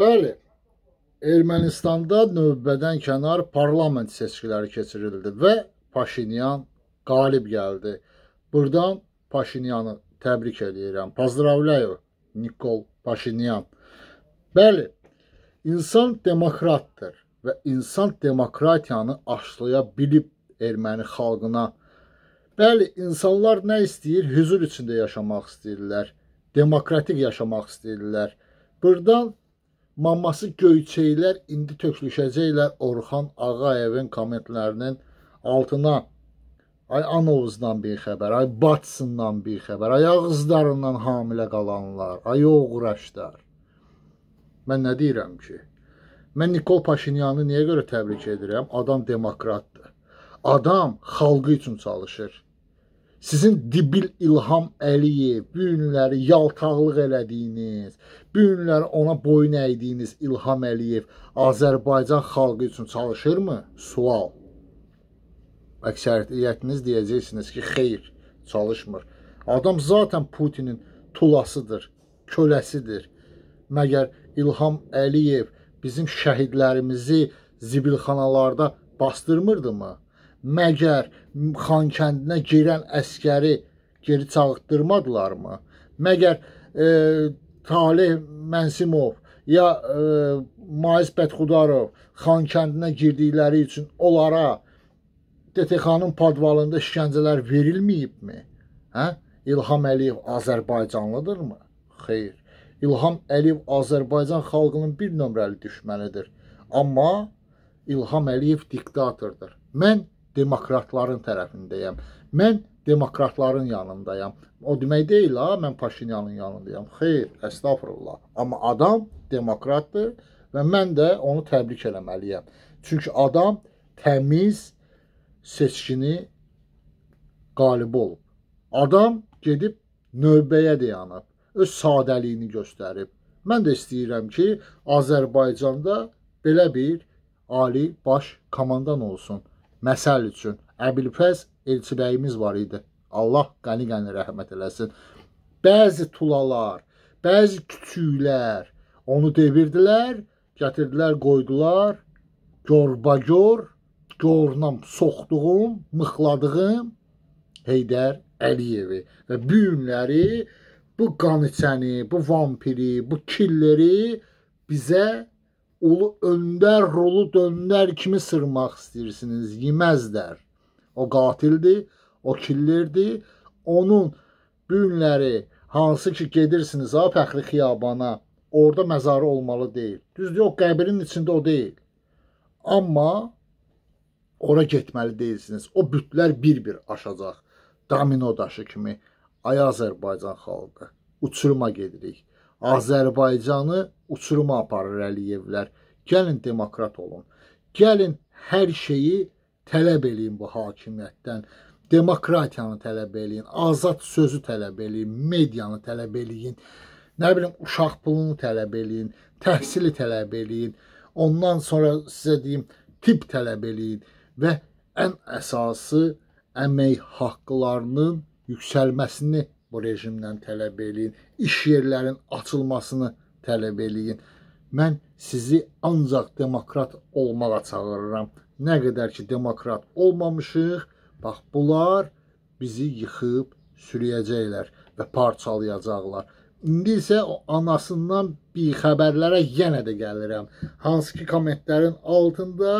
Bəli, Ermənistanda növbədən kənar parlament seçkiləri keçirildi və Paşinyan qalib gəldi. Burdan Paşinyanı təbrik edirəm. Pozdravляю, Nikol Paşinyan. Bəli, insan demokratdır və insan demokratiyanı aşlaya bilib erməni xalqına. Bəli, insanlar nə istəyir? Hüzur içində yaşamaq istəyirlər, demokratik yaşamaq istəyirlər. Burdan Maması göyçəylər indi tökülüşəcəklər Orxan Ağayevin kommentlərinin altına. Ay Anovuzdan bir xəbər, ay Batsından bir xəbər, ay ağızlarından hamilə qalanlar, ay oğuraşlar. Mən nə deyirəm ki? Mən Nikol Paşinyanı niyə görə təbrik edirəm? Adam demokratdır. Adam xalqı üçün çalışır sizin Dibil İlham Əliyev bu günləri yaltaqlıq elədiyiniz, bu günləri ona boyun əydiyiniz İlham Əliyev Azərbaycan xalqı üçün çalışırmı? Sual. Əksəriyyətiniz deyəcəksiniz ki, xeyr, çalışmır. Adam zaten Putinin tulasıdır, köləsidir. Məgər İlham Əliyev bizim şəhidlərimizi zibilxanalarda bastırmırdı mı? Məgər Xankəndinə girən əskəri geri çağıtdırmadılarmı? Məgər e, Talih Mənsimov ya e, Maiz Bətxudarov Xankəndinə girdikləri üçün onlara DTX-nın podvalında işgəncələr verilməyibmi? Hə? İlham Əliyev Azərbaycanlıdırmı? Xeyr. İlham Əliyev Azərbaycan xalqının bir nömrəli düşmənidir. Amma İlham Əliyev diktatordur. Mən demokratların tərəfindəyəm. Mən demokratların yanındayam. O demək deyil ha, mən Paşinyanın yanındayam. Xeyr, əstəğfurullah. Amma adam demokratdır və mən də onu təbrik eləməliyəm. Çünki adam təmiz seçkini qalib olub. Adam gedib növbəyə dayanıb, öz sadəliyini göstərib. Mən də istəyirəm ki, Azərbaycanda belə bir ali baş komandan olsun. Məsəl üçün Əbilpəz elçiləyimiz var idi. Allah qəni-qəni rəhmət eləsin. Bəzi tulalar, bəzi küçüklər onu devirdilər, gətirdilər, qoydular görbagör, görünəm soxduğum, mıxladığım Heydər Əliyevi və bu günləri bu qaniçəni, bu vampiri, bu killeri bizə ulu öndər, rolu döndər kimi sırmaq istəyirsiniz? Yeməzdər. O qatildir, o killerdir. Onun günləri hansı ki gedirsiniz ha fəxri xiyabana, orada məzarı olmalı deyil. Düzdür, o qəbrin içində o deyil. Amma ora getməli deyilsiniz. O bütlər bir-bir aşacaq. Domino daşı kimi ay Azərbaycan xalqı, uçuruma gedirik. Azərbaycanı uçuruma aparır Əliyevlər. Gəlin demokrat olun. Gəlin hər şeyi tələb eləyin bu hakimiyyətdən. Demokratiyanı tələb eləyin, azad sözü tələb eləyin, medianı tələb eləyin. Nə bilim uşaq pulunu tələb eləyin, təhsili tələb eləyin. Ondan sonra sizə deyim, tibb tələb eləyin və ən əsası əmək haqqlarının yüksəlməsini bu rejimdən tələb eləyin, iş yerlərinin açılmasını tələb eləyin. Mən sizi ancaq demokrat olmağa çağırıram. Nə qədər ki demokrat olmamışıq, bax bunlar bizi yıxıb sürüyəcəklər və parçalayacaqlar. İndi isə o anasından bixəbərlərə yenə də gəlirəm. Hansı ki kommentlərin altında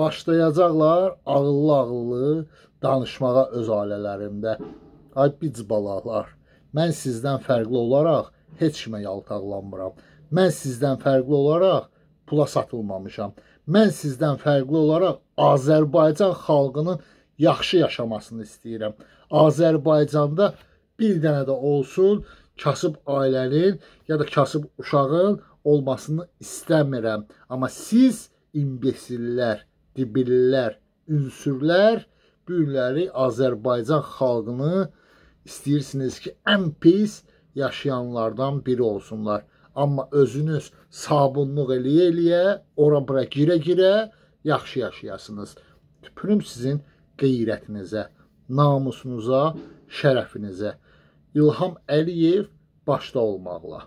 başlayacaqlar ağıllı-ağıllı danışmağa öz ailələrində. Ay bic balalar, mən sizdən fərqli olaraq heç kimə yaltaqlanmıram. Mən sizdən fərqli olaraq pula satılmamışam. Mən sizdən fərqli olaraq Azərbaycan xalqının yaxşı yaşamasını istəyirəm. Azərbaycanda bir dənə də olsun kasıb ailənin ya da kasıb uşağın olmasını istəmirəm. Amma siz imbesillər, dibillər, ünsürlər bu günləri Azərbaycan xalqını İstəyirsiniz ki, ən pis yaşayanlardan biri olsunlar. Amma özünüz sabunluq eləyə-eləyə, ora-bura girə-girə yaxşı yaşayasınız. Tüpürüm sizin qeyrətinizə, namusunuza, şərəfinizə. İlham Əliyev başda olmaqla.